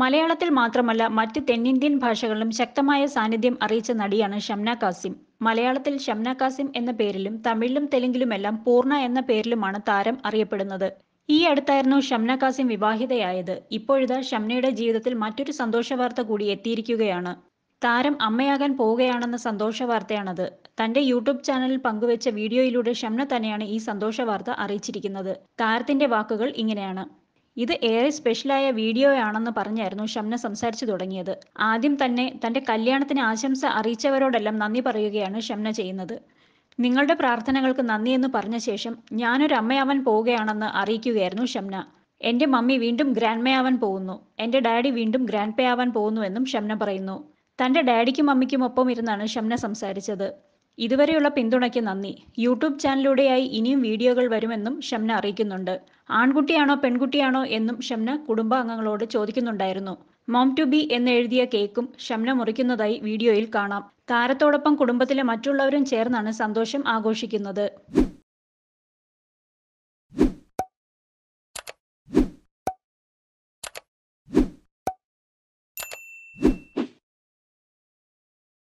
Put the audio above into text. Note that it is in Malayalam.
മലയാളത്തിൽ മാത്രമല്ല മറ്റ് തെന്നിന്ത്യൻ ഭാഷകളിലും ശക്തമായ സാന്നിധ്യം അറിയിച്ച നടിയാണ് ഷംന കാസിം മലയാളത്തിൽ ഷംന കാസിം എന്ന പേരിലും തമിഴിലും തെലുങ്കിലുമെല്ലാം പൂർണ്ണ എന്ന പേരിലുമാണ് താരം അറിയപ്പെടുന്നത് ഈ അടുത്തായിരുന്നു ഷംന കാസിം വിവാഹിതയായത് ഇപ്പോഴിതാ ഷംനയുടെ ജീവിതത്തിൽ മറ്റൊരു സന്തോഷ വാർത്ത കൂടി എത്തിയിരിക്കുകയാണ് താരം അമ്മയാകാൻ പോവുകയാണെന്ന സന്തോഷ വാർത്തയാണത് തന്റെ യൂട്യൂബ് ചാനലിൽ പങ്കുവച്ച വീഡിയോയിലൂടെ ഷംന തന്നെയാണ് ഈ സന്തോഷ വാർത്ത അറിയിച്ചിരിക്കുന്നത് താരത്തിന്റെ വാക്കുകൾ ഇങ്ങനെയാണ് ഇത് ഏറെ സ്പെഷ്യലായ വീഡിയോ ആണെന്ന് പറഞ്ഞായിരുന്നു ഷംന സംസാരിച്ചു തുടങ്ങിയത് ആദ്യം തന്നെ തന്റെ കല്യാണത്തിന് ആശംസ അറിയിച്ചവരോടെല്ലാം നന്ദി പറയുകയാണ് ഷംന ചെയ്യുന്നത് നിങ്ങളുടെ പ്രാർത്ഥനകൾക്ക് നന്ദി എന്ന് പറഞ്ഞ ശേഷം ഞാനൊരു അമ്മയാവാൻ പോവുകയാണെന്ന് അറിയിക്കുകയായിരുന്നു ഷംന എൻ്റെ മമ്മി വീണ്ടും ഗ്രാൻഡ്മയാവാൻ പോകുന്നു എൻ്റെ ഡാഡി വീണ്ടും ഗ്രാൻഡ്പേ ആവാൻ പോകുന്നുവെന്നും ഷംന പറയുന്നു തൻ്റെ ഡാഡിക്കും മമ്മിക്കും ഒപ്പം ഇരുന്നാണ് ഷംന സംസാരിച്ചത് ഇതുവരെയുള്ള പിന്തുണയ്ക്ക് നന്ദി യൂട്യൂബ് ചാനലിലൂടെയായി ഇനിയും വീഡിയോകൾ വരുമെന്നും ഷംന അറിയിക്കുന്നുണ്ട് ആൺകുട്ടിയാണോ പെൺകുട്ടിയാണോ എന്നും ഷംന കുടുംബാംഗങ്ങളോട് ചോദിക്കുന്നുണ്ടായിരുന്നു മോം ടു ബി എന്നെഴുതിയ കേക്കും ഷംന മുറിക്കുന്നതായി വീഡിയോയിൽ കാണാം താരത്തോടൊപ്പം കുടുംബത്തിലെ മറ്റുള്ളവരും ചേർന്നാണ് സന്തോഷം ആഘോഷിക്കുന്നത്